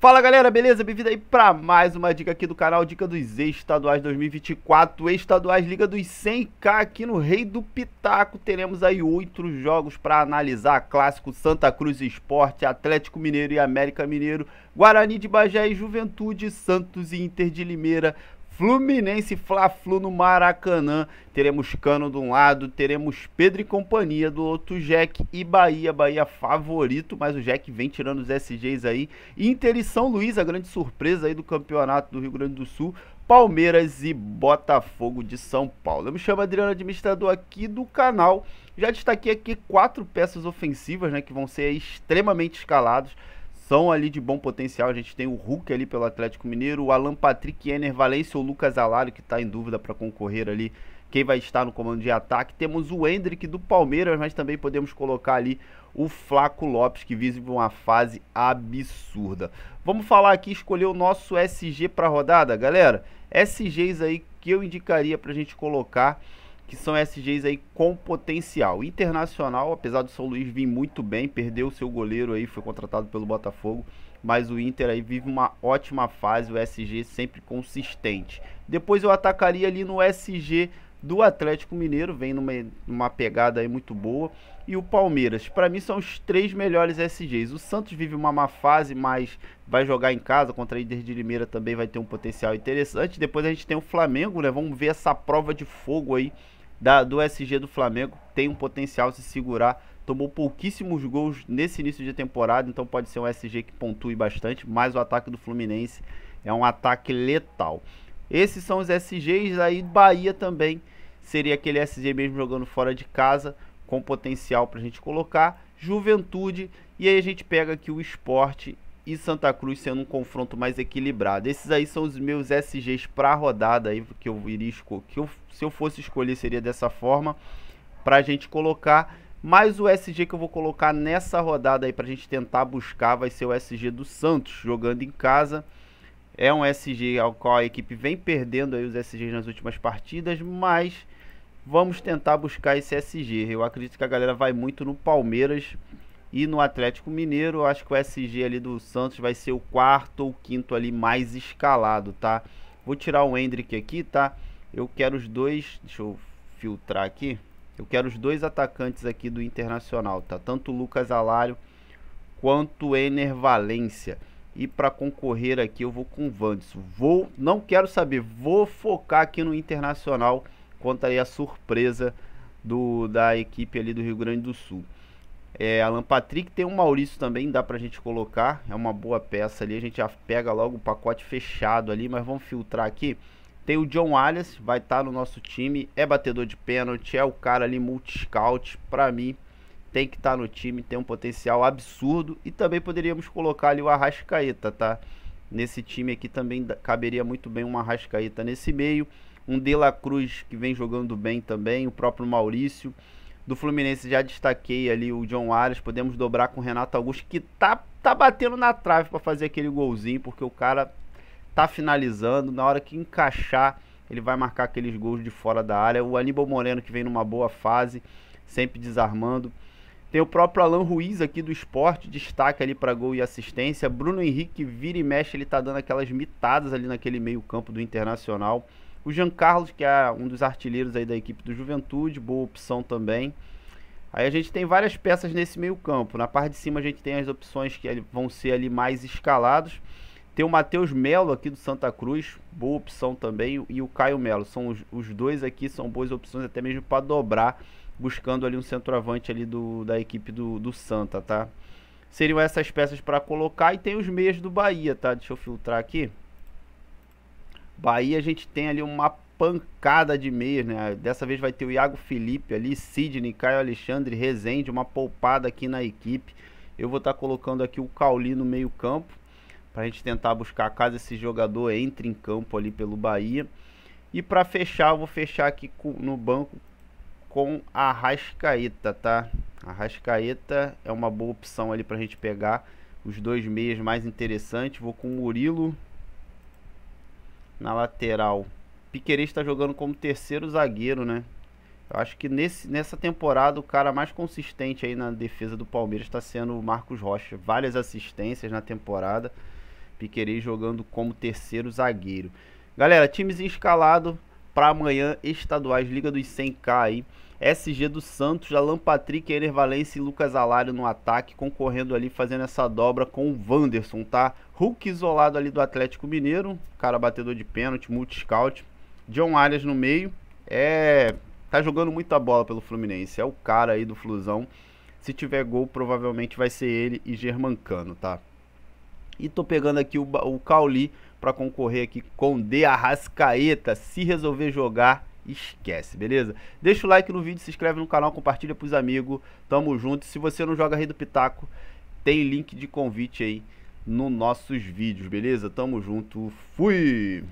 Fala galera, beleza? Bem-vindo aí para mais uma dica aqui do canal Dica dos Estaduais 2024, Estaduais Liga dos 100K aqui no Rei do Pitaco. Teremos aí outros jogos para analisar, clássico Santa Cruz Esporte, Atlético Mineiro e América Mineiro, Guarani de Bagé e Juventude, Santos e Inter de Limeira. Fluminense Fla-Flu no Maracanã. Teremos Cano de um lado, teremos Pedro e companhia do outro, Jack e Bahia. Bahia favorito, mas o Jack vem tirando os SGs aí. Inter e São Luís, a grande surpresa aí do campeonato do Rio Grande do Sul. Palmeiras e Botafogo de São Paulo. Eu me chamo Adriano, administrador aqui do canal. Já destaquei aqui quatro peças ofensivas, né, que vão ser extremamente escalados são ali de bom potencial. A gente tem o Hulk ali pelo Atlético Mineiro, o Alan Patrick Ener Valência, o Lucas Alário, que está em dúvida para concorrer ali. Quem vai estar no comando de ataque? Temos o Hendrick do Palmeiras, mas também podemos colocar ali o Flaco Lopes, que vive uma fase absurda. Vamos falar aqui, escolher o nosso SG para rodada, galera. SGs aí que eu indicaria para a gente colocar que são SGs aí com potencial. Internacional, apesar do São Luís vir muito bem, perdeu o seu goleiro aí, foi contratado pelo Botafogo, mas o Inter aí vive uma ótima fase, o SG sempre consistente. Depois eu atacaria ali no SG do Atlético Mineiro, vem numa, numa pegada aí muito boa. E o Palmeiras, para mim são os três melhores SGs. O Santos vive uma má fase, mas vai jogar em casa contra a Inter de Limeira também vai ter um potencial interessante. Depois a gente tem o Flamengo, né? Vamos ver essa prova de fogo aí da, do SG do Flamengo tem um potencial se segurar. Tomou pouquíssimos gols nesse início de temporada, então pode ser um SG que pontue bastante, mas o ataque do Fluminense é um ataque letal. Esses são os SGs, aí Bahia também seria aquele SG mesmo jogando fora de casa, com potencial para a gente colocar. Juventude, e aí a gente pega aqui o esporte e Santa Cruz sendo um confronto mais equilibrado. Esses aí são os meus SGs para rodada aí que eu iria que eu, se eu fosse escolher seria dessa forma para a gente colocar. Mas o SG que eu vou colocar nessa rodada aí para a gente tentar buscar vai ser o SG do Santos jogando em casa. É um SG ao qual a equipe vem perdendo aí os SGs nas últimas partidas, mas vamos tentar buscar esse SG. Eu acredito que a galera vai muito no Palmeiras e no Atlético Mineiro, eu acho que o SG ali do Santos vai ser o quarto ou quinto ali mais escalado, tá? Vou tirar o Hendrick aqui, tá? Eu quero os dois, deixa eu filtrar aqui. Eu quero os dois atacantes aqui do Internacional, tá? Tanto o Lucas Alário quanto o Ener Valência. E para concorrer aqui eu vou com o Vandes. Vou, não quero saber, vou focar aqui no Internacional quanto aí a surpresa do, da equipe ali do Rio Grande do Sul. É, Alan Patrick tem um Maurício também, dá pra gente colocar. É uma boa peça ali. A gente já pega logo o pacote fechado ali, mas vamos filtrar aqui. Tem o John Wallace, vai estar tá no nosso time. É batedor de pênalti, é o cara ali multi-scout. Pra mim, tem que estar tá no time, tem um potencial absurdo. E também poderíamos colocar ali o Arrascaeta, tá? Nesse time aqui também caberia muito bem uma Arrascaeta nesse meio. Um De La Cruz que vem jogando bem também, o próprio Maurício do Fluminense já destaquei ali o John Wallace, podemos dobrar com o Renato Augusto, que tá, tá batendo na trave para fazer aquele golzinho, porque o cara tá finalizando, na hora que encaixar, ele vai marcar aqueles gols de fora da área. O Aníbal Moreno que vem numa boa fase, sempre desarmando. Tem o próprio Alan Ruiz aqui do esporte, destaque ali para gol e assistência. Bruno Henrique vira e mexe, ele tá dando aquelas mitadas ali naquele meio campo do Internacional. O Jean Carlos, que é um dos artilheiros aí da equipe do Juventude, boa opção também. Aí a gente tem várias peças nesse meio campo. Na parte de cima a gente tem as opções que vão ser ali mais escalados. Tem o Matheus Melo aqui do Santa Cruz, boa opção também, e o Caio Melo. São os, os dois aqui são boas opções até mesmo para dobrar, buscando ali um centroavante ali do, da equipe do, do Santa, tá? Seriam essas peças para colocar e tem os meias do Bahia, tá? Deixa eu filtrar aqui. Bahia a gente tem ali uma pancada de meias, né? Dessa vez vai ter o Iago Felipe ali, Sidney, Caio Alexandre, Rezende, uma poupada aqui na equipe. Eu vou estar tá colocando aqui o Cauli no meio campo, para a gente tentar buscar caso esse jogador entre em campo ali pelo Bahia. E para fechar, eu vou fechar aqui com, no banco com a Rascaeta, tá? A Rascaeta é uma boa opção ali para a gente pegar os dois meias mais interessantes. Vou com o Murilo, na lateral. Piquerez está jogando como terceiro zagueiro, né? Eu acho que nesse, nessa temporada o cara mais consistente aí na defesa do Palmeiras está sendo o Marcos Rocha. Várias assistências na temporada. Piquerez jogando como terceiro zagueiro. Galera, times escalado para amanhã, estaduais, Liga dos 100K aí. SG do Santos, Alan Patrick, Ener Valencia e Lucas Alário no ataque, concorrendo ali, fazendo essa dobra com o Wanderson, tá? Hulk isolado ali do Atlético Mineiro, cara batedor de pênalti, multi-scout. John Arias no meio, é... tá jogando muita bola pelo Fluminense, é o cara aí do Flusão. Se tiver gol, provavelmente vai ser ele e Germancano, tá? E tô pegando aqui o, o Cauli para concorrer aqui com De Arrascaeta. Se resolver jogar, esquece, beleza? Deixa o like no vídeo, se inscreve no canal, compartilha pros amigos. Tamo junto. Se você não joga Rei do Pitaco, tem link de convite aí nos nossos vídeos, beleza? Tamo junto. Fui!